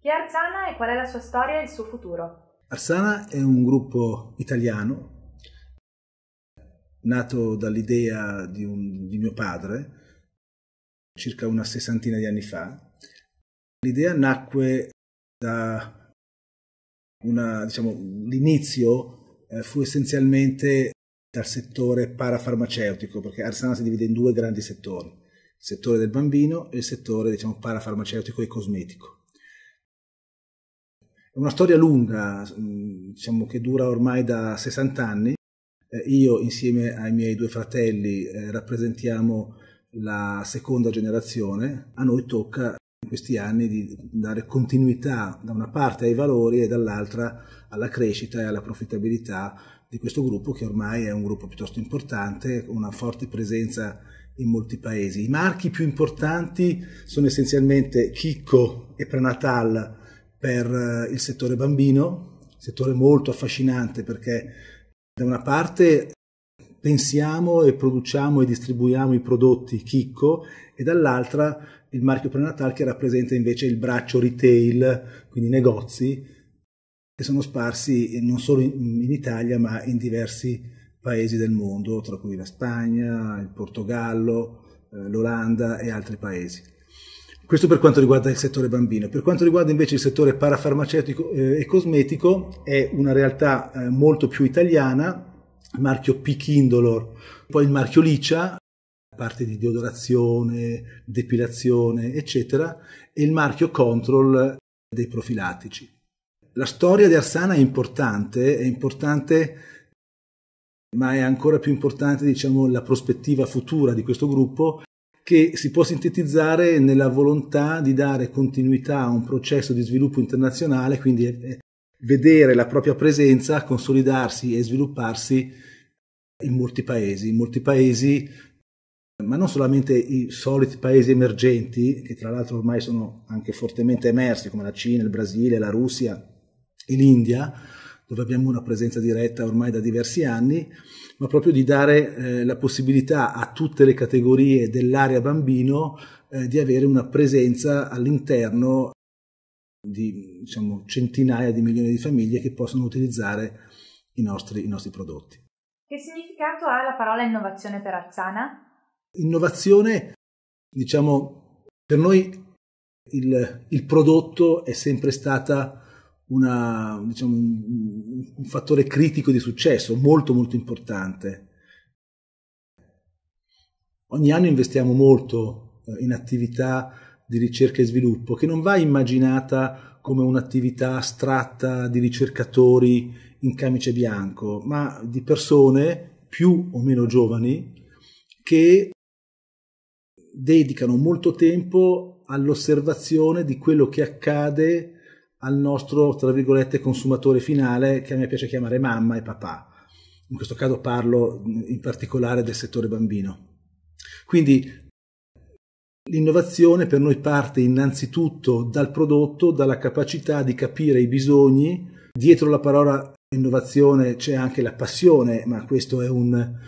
Chi è Arzana e qual è la sua storia e il suo futuro? Arsana è un gruppo italiano nato dall'idea di, un, di mio padre circa una sessantina di anni fa. L'idea nacque da una, diciamo, l'inizio eh, fu essenzialmente dal settore parafarmaceutico, perché Arsana si divide in due grandi settori, il settore del bambino e il settore diciamo, parafarmaceutico e cosmetico. È una storia lunga, mm, diciamo che dura ormai da 60 anni. Eh, io insieme ai miei due fratelli eh, rappresentiamo la seconda generazione, a noi tocca in questi anni di dare continuità da una parte ai valori e dall'altra alla crescita e alla profittabilità di questo gruppo che ormai è un gruppo piuttosto importante, con una forte presenza in molti paesi. I marchi più importanti sono essenzialmente Chicco e Prenatal, per eh, il settore bambino, settore molto affascinante perché da una parte pensiamo e produciamo e distribuiamo i prodotti chicco e dall'altra il marchio prenatale che rappresenta invece il braccio retail, quindi negozi che sono sparsi non solo in Italia ma in diversi paesi del mondo, tra cui la Spagna, il Portogallo, eh, l'Olanda e altri paesi. Questo per quanto riguarda il settore bambino. Per quanto riguarda invece il settore parafarmaceutico eh, e cosmetico, è una realtà eh, molto più italiana, il marchio Pichindolor, poi il marchio Licia, parte di deodorazione, depilazione, eccetera, e il marchio Control dei profilattici. La storia di Arsana è importante, è importante ma è ancora più importante diciamo, la prospettiva futura di questo gruppo che si può sintetizzare nella volontà di dare continuità a un processo di sviluppo internazionale, quindi vedere la propria presenza consolidarsi e svilupparsi in molti paesi, in molti paesi, ma non solamente i soliti paesi emergenti, che tra l'altro ormai sono anche fortemente emersi, come la Cina, il Brasile, la Russia e l'India, dove abbiamo una presenza diretta ormai da diversi anni, ma proprio di dare eh, la possibilità a tutte le categorie dell'area bambino eh, di avere una presenza all'interno di diciamo, centinaia di milioni di famiglie che possono utilizzare i nostri, i nostri prodotti. Che significato ha la parola innovazione per Arzana? Innovazione, diciamo, per noi il, il prodotto è sempre stata una, diciamo, un, un fattore critico di successo molto molto importante. Ogni anno investiamo molto eh, in attività di ricerca e sviluppo che non va immaginata come un'attività astratta di ricercatori in camice bianco, ma di persone più o meno giovani che dedicano molto tempo all'osservazione di quello che accade al nostro, tra virgolette, consumatore finale che a me piace chiamare mamma e papà. In questo caso parlo in particolare del settore bambino. Quindi l'innovazione per noi parte innanzitutto dal prodotto, dalla capacità di capire i bisogni. Dietro la parola innovazione c'è anche la passione, ma questo è un...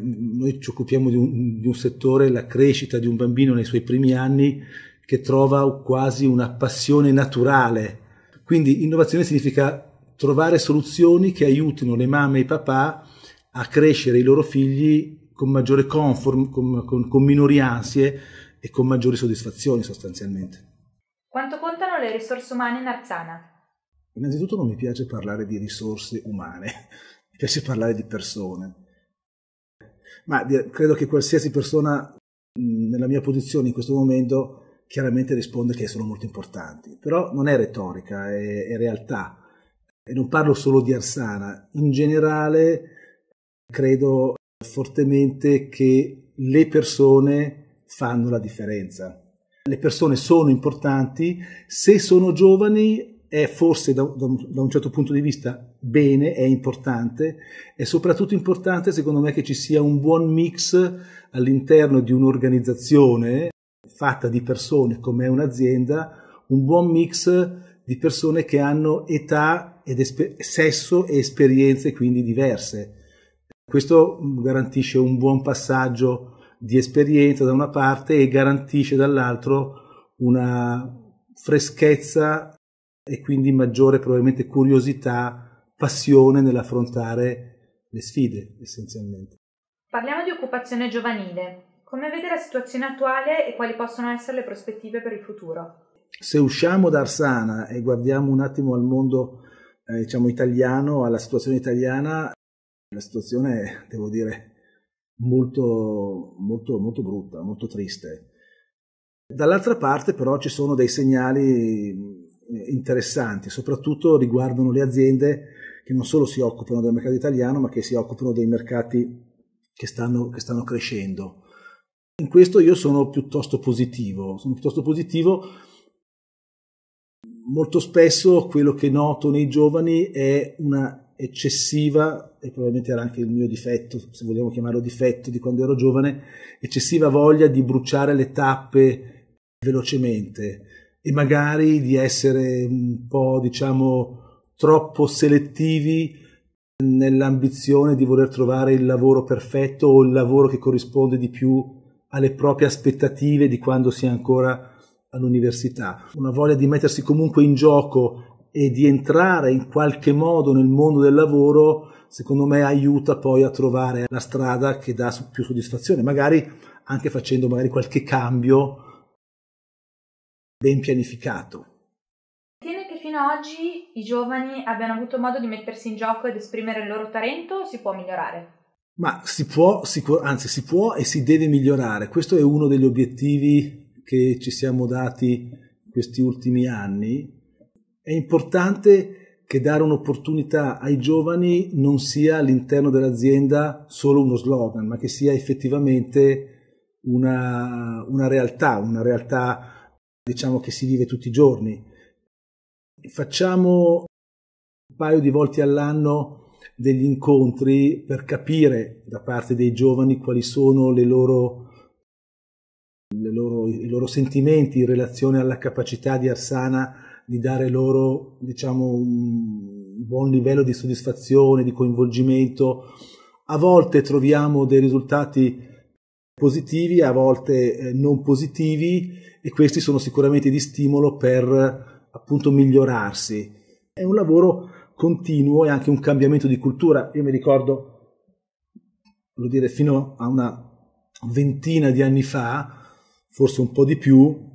Noi ci occupiamo di un, di un settore, la crescita di un bambino nei suoi primi anni che trova quasi una passione naturale. Quindi innovazione significa trovare soluzioni che aiutino le mamme e i papà a crescere i loro figli con maggiore comfort, con, con, con minori ansie e con maggiori soddisfazioni sostanzialmente. Quanto contano le risorse umane in Arzana? Innanzitutto non mi piace parlare di risorse umane, mi piace parlare di persone. Ma credo che qualsiasi persona nella mia posizione in questo momento chiaramente risponde che sono molto importanti, però non è retorica, è, è realtà. E non parlo solo di Arsana, in generale credo fortemente che le persone fanno la differenza. Le persone sono importanti, se sono giovani è forse da, da, da, un certo punto di vista bene, è importante, è soprattutto importante secondo me che ci sia un buon mix all'interno di un'organizzazione fatta di persone come è un'azienda, un buon mix di persone che hanno età, ed esper- sesso e esperienze quindi diverse. Questo mm, garantisce un buon passaggio di esperienza da una parte e garantisce dall'altro una freschezza e quindi maggiore probabilmente curiosità, passione nell'affrontare le sfide essenzialmente. Parliamo di occupazione giovanile. Come vede la situazione attuale e quali possono essere le prospettive per il futuro? Se usciamo da Arsana e guardiamo un attimo al mondo eh, diciamo italiano, alla situazione italiana, la situazione è, devo dire, molto, molto, molto brutta, molto triste. Dall'altra parte però ci sono dei segnali eh, interessanti, soprattutto riguardano le aziende che non solo si occupano del mercato italiano, ma che si occupano dei mercati che stanno, che stanno crescendo. In questo io sono piuttosto positivo, sono piuttosto positivo. Molto spesso quello che noto nei giovani è una eccessiva, e probabilmente era anche il mio difetto, se vogliamo chiamarlo difetto di quando ero giovane, eccessiva voglia di bruciare le tappe velocemente e magari di essere un po', diciamo, troppo selettivi nell'ambizione di voler trovare il lavoro perfetto o il lavoro che corrisponde di più alle proprie aspettative di quando si è ancora all'università, una voglia di mettersi comunque in gioco e di entrare in qualche modo nel mondo del lavoro, secondo me aiuta poi a trovare la strada che dà più soddisfazione, magari anche facendo magari qualche cambio ben pianificato. Ritiene che fino ad oggi i giovani abbiano avuto modo di mettersi in gioco ed esprimere il loro talento o si può migliorare? Ma si può, sicur- anzi si può e si deve migliorare. Questo è uno degli obiettivi che ci siamo dati questi ultimi anni. È importante che dare un'opportunità ai giovani non sia all'interno dell'azienda solo uno slogan, ma che sia effettivamente una, una realtà, una realtà diciamo che si vive tutti i giorni. Facciamo un paio di volte all'anno degli incontri per capire da parte dei giovani quali sono le loro, le loro, i loro sentimenti in relazione alla capacità di Arsana di dare loro diciamo, un buon livello di soddisfazione, di coinvolgimento. A volte troviamo dei risultati positivi, a volte eh, non positivi e questi sono sicuramente di stimolo per appunto migliorarsi. È un lavoro continuo e anche un cambiamento di cultura. Io mi ricordo, voglio dire, fino a una ventina di anni fa, forse un po' di più,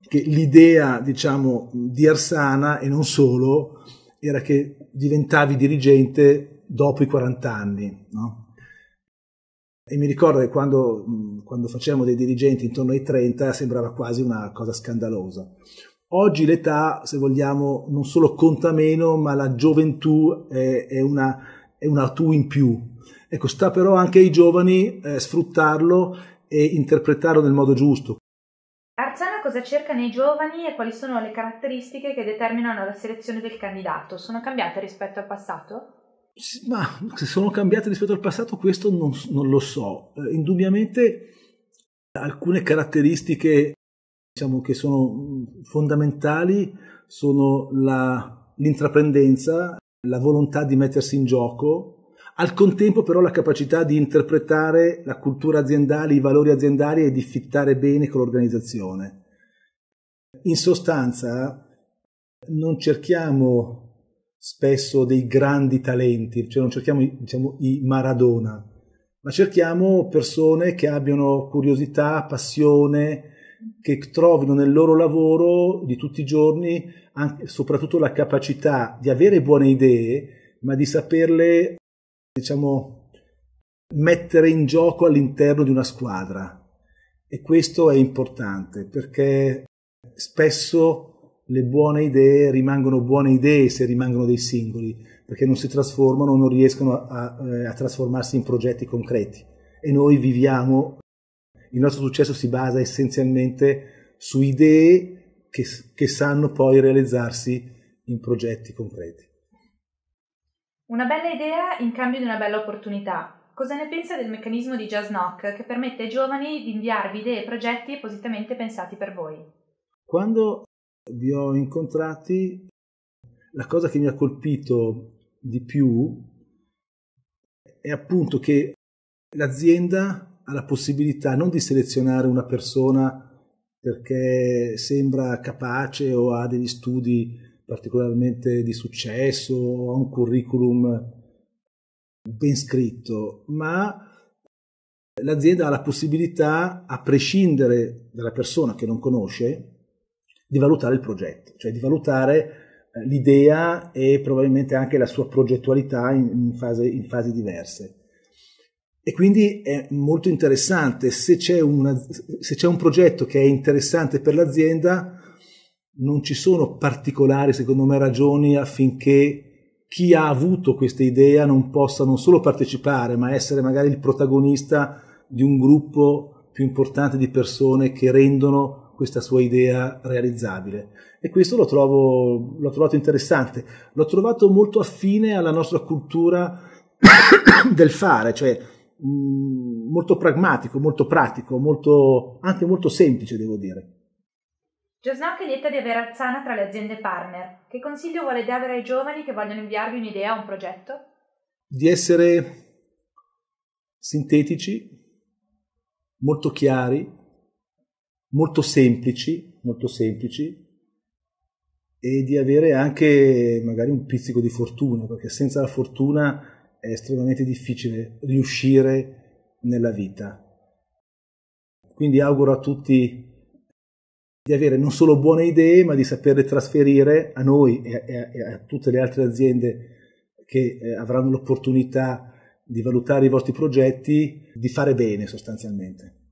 che l'idea, diciamo, di Arsana e non solo, era che diventavi dirigente dopo i 40 anni, no? E mi ricordo che quando, quando facevamo dei dirigenti intorno ai 30 sembrava quasi una cosa scandalosa. Oggi l'età, se vogliamo, non solo conta meno, ma la gioventù è, è una, è una tu in più. Ecco, sta però anche ai giovani eh, sfruttarlo e interpretarlo nel modo giusto. Arzana cosa cerca nei giovani e quali sono le caratteristiche che determinano la selezione del candidato? Sono cambiate rispetto al passato? Ma se sono cambiate rispetto al passato questo non, non lo so. Eh, indubbiamente alcune caratteristiche diciamo che sono fondamentali sono la, l'intraprendenza, la volontà di mettersi in gioco, al contempo però la capacità di interpretare la cultura aziendale, i valori aziendali e di fittare bene con l'organizzazione. In sostanza non cerchiamo spesso dei grandi talenti, cioè non cerchiamo diciamo, i Maradona, ma cerchiamo persone che abbiano curiosità, passione, che trovino nel loro lavoro di tutti i giorni anche, soprattutto la capacità di avere buone idee, ma di saperle, diciamo, mettere in gioco all'interno di una squadra. E questo è importante perché spesso le buone idee rimangono buone idee se rimangono dei singoli, perché non si trasformano, non riescono a, a, eh, a trasformarsi in progetti concreti. E noi viviamo il nostro successo si basa essenzialmente su idee che, che sanno poi realizzarsi in progetti concreti. Una bella idea in cambio di una bella opportunità. Cosa ne pensa del meccanismo di Jazz Knock che permette ai giovani di inviarvi idee e progetti appositamente pensati per voi? Quando vi ho incontrati, la cosa che mi ha colpito di più è appunto che l'azienda ha la possibilità non di selezionare una persona perché sembra capace o ha degli studi particolarmente di successo o ha un curriculum ben scritto, ma l'azienda ha la possibilità, a prescindere dalla persona che non conosce, di valutare il progetto, cioè di valutare eh, l'idea e probabilmente anche la sua progettualità in, fase, in fasi diverse. E quindi è molto interessante, se c'è, una, se c'è un progetto che è interessante per l'azienda, non ci sono particolari, secondo me, ragioni affinché chi ha avuto questa idea non possa non solo partecipare, ma essere magari il protagonista di un gruppo più importante di persone che rendono questa sua idea realizzabile. E questo lo trovo, l'ho trovato interessante, l'ho trovato molto affine alla nostra cultura del fare, cioè Mm, molto pragmatico, molto pratico, molto, anche molto semplice, devo dire. Giosnac è lieta di avere Alzana tra le aziende partner. Che consiglio vuole dare ai giovani che vogliono inviarvi un'idea o un progetto? Di essere sintetici, molto chiari, molto semplici, molto semplici e di avere anche magari un pizzico di fortuna, perché senza la fortuna è estremamente difficile riuscire nella vita. Quindi auguro a tutti di avere non solo buone idee, ma di saperle trasferire a noi e a, e a tutte le altre aziende che eh, avranno l'opportunità di valutare i vostri progetti, di fare bene sostanzialmente.